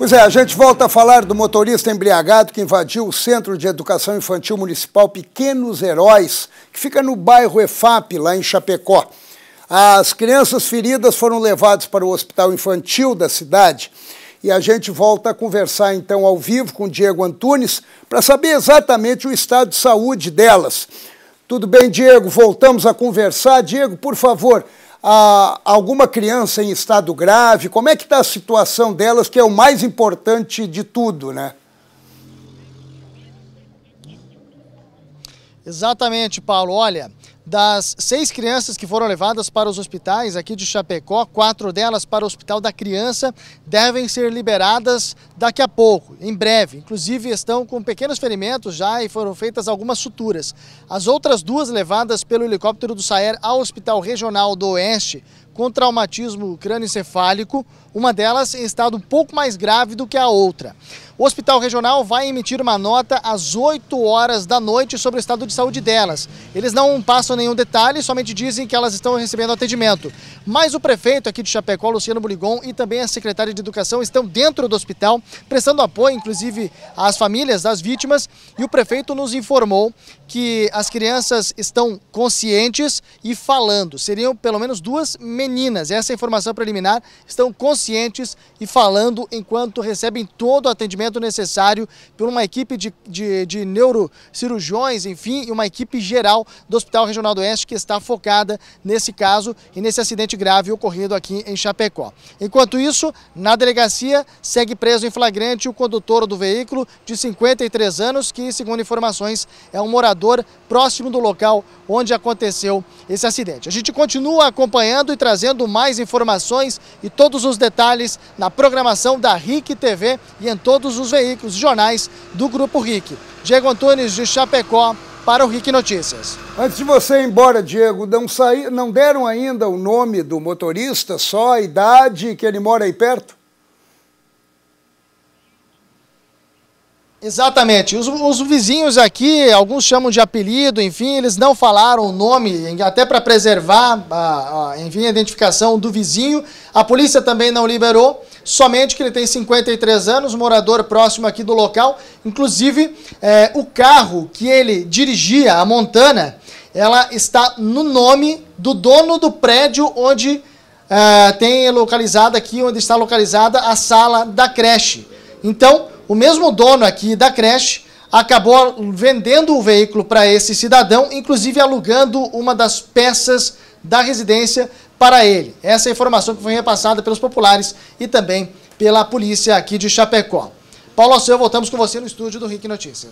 Pois é, a gente volta a falar do motorista embriagado que invadiu o Centro de Educação Infantil Municipal Pequenos Heróis, que fica no bairro EFAP, lá em Chapecó. As crianças feridas foram levadas para o hospital infantil da cidade. E a gente volta a conversar então ao vivo com Diego Antunes para saber exatamente o estado de saúde delas. Tudo bem, Diego? Voltamos a conversar. Diego, por favor, a alguma criança em estado grave? Como é que está a situação delas, que é o mais importante de tudo, né? Exatamente, Paulo. Olha, das seis crianças que foram levadas para os hospitais aqui de Chapecó, quatro delas para o Hospital da Criança devem ser liberadas daqui a pouco, em breve. Inclusive estão com pequenos ferimentos já e foram feitas algumas suturas. As outras duas levadas pelo helicóptero do SAER ao Hospital Regional do Oeste com traumatismo crânioencefálico, uma delas em estado um pouco mais grave do que a outra. O Hospital Regional vai emitir uma nota às 8 horas da noite sobre o estado de saúde delas. Eles não passam nenhum detalhe, somente dizem que elas estão recebendo atendimento. Mas o prefeito aqui de Chapecó, Luciano Buligon, e também a secretária de Educação estão dentro do hospital, prestando apoio, inclusive, às famílias das vítimas. E o prefeito nos informou que as crianças estão conscientes e falando. Seriam pelo menos duas meninas meninas. Essa é a informação preliminar. Estão conscientes e falando enquanto recebem todo o atendimento necessário por uma equipe de, de, de neurocirurgiões, enfim, e uma equipe geral do Hospital Regional do Oeste que está focada nesse caso e nesse acidente grave ocorrido aqui em Chapecó. Enquanto isso, na delegacia segue preso em flagrante o condutor do veículo de 53 anos, que, segundo informações, é um morador próximo do local onde aconteceu esse acidente. A gente continua acompanhando e trazendo trazendo mais informações e todos os detalhes na programação da RIC TV e em todos os veículos e jornais do Grupo RIC. Diego Antunes de Chapecó para o RIC Notícias. Antes de você ir embora, Diego, não, saí, não deram ainda o nome do motorista, só a idade que ele mora aí perto? Exatamente. Os, os, vizinhos aqui, alguns chamam de apelido, enfim, eles não falaram o nome, até para preservar a, a, enfim, a identificação do vizinho. A polícia também não liberou, somente que ele tem 53 anos, morador próximo aqui do local. Inclusive, é, o carro que ele dirigia, a Montana, ela está no nome do dono do prédio onde é, tem localizada aqui, onde está localizada a sala da creche. Então, o mesmo dono aqui da creche acabou vendendo o veículo para esse cidadão, inclusive alugando uma das peças da residência para ele. Essa é a informação que foi repassada pelos populares e também pela polícia aqui de Chapecó. Paulo Alceu, voltamos com você no estúdio do RIC Notícias.